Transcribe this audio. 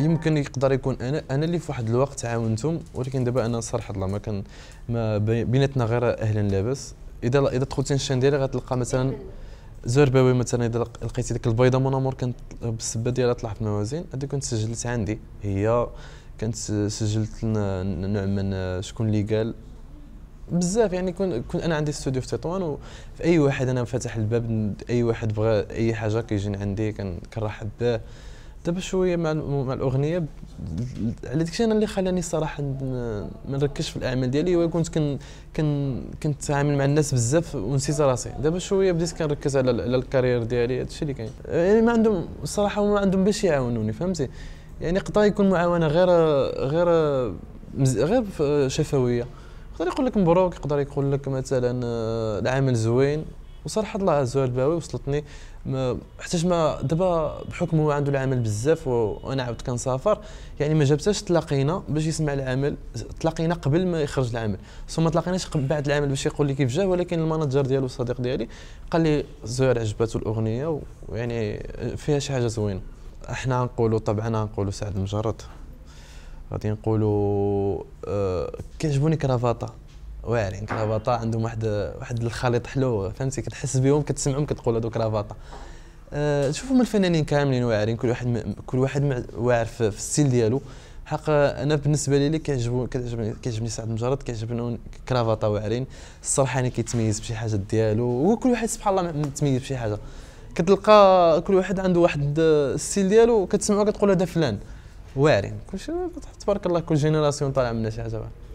يمكن يقدر يكون انا انا اللي في واحد الوقت عاونتهم ولكن دابا انا صراحه الله ما كان ما بيناتنا غير اهلا لاباس اذا اذا دخلتي للشان ديالي غتلقى مثلا زرباوي مثلا اذا لقيتي ديك البيضه مون امور كانت بالسبه ديالها طلعت الموازين هذه كنت سجلت عندي هي كانت سجلت نوع من شكون اللي قال بزاف يعني كون كون انا عندي استوديو في تطوان وفي اي واحد انا فاتح الباب اي واحد بغى اي حاجه كيجي عندي كنرحب به دابا شويه مع مع الاغنيه على داكشي انا اللي خلاني الصراحه ما نركزش في الاعمال ديالي هو كنت كن كن كنتعامل مع الناس بزاف ونسيت راسي دابا شويه بديت كنركز على على الكارير ديالي هادشي اللي كاين يعني ما عندهم الصراحه ما عندهم باش يعاونوني فهمتي يعني قطع يكون معاونه غير غير غير شفويه يقدر يقول لك مبروك يقدر يقول لك مثلا آه، العمل زوين وصراحه الله عز وجل باوي وصلتني حتى ما دابا بحكم هو عنده العمل بزاف وانا عاود كنسافر يعني ما جابتهاش تلاقينا باش يسمع العمل تلاقينا قبل ما يخرج العمل ثم تلاقيناش بعد العمل باش يقول لي كيف جا ولكن المانجر ديالو الصديق ديالي قال لي زوير عجباتو الاغنيه ويعني آه، فيها شي حاجه زوينه احنا نقولوا طبعا نقولوا سعد مجرد غادي نقولوا كيعجبوني كرافاطه واعرين كرافاطه عندهم واحد واحد الخليط حلو فهمتي كتحس بهم كتسمعهم كتقول هذوك كرافاطه أه شوفوا من الفنانين كاملين واعرين كل واحد كل واحد واعر في, في السيل ديالو حق انا بالنسبه لي كيعجبو كيعجبني كيعجبني سعد مجرد كيعجبني كرافاطه واعرين انا كيتميز بشي حاجه ديالو وكل واحد سبحان الله متميز بشي حاجه كتلقى كل واحد عنده واحد السيل ديالو كتسمعو كتقول هذا فلان واعرين كلشي تبارك الله كل جينيراسيون طالع منها شي حاجه بقى.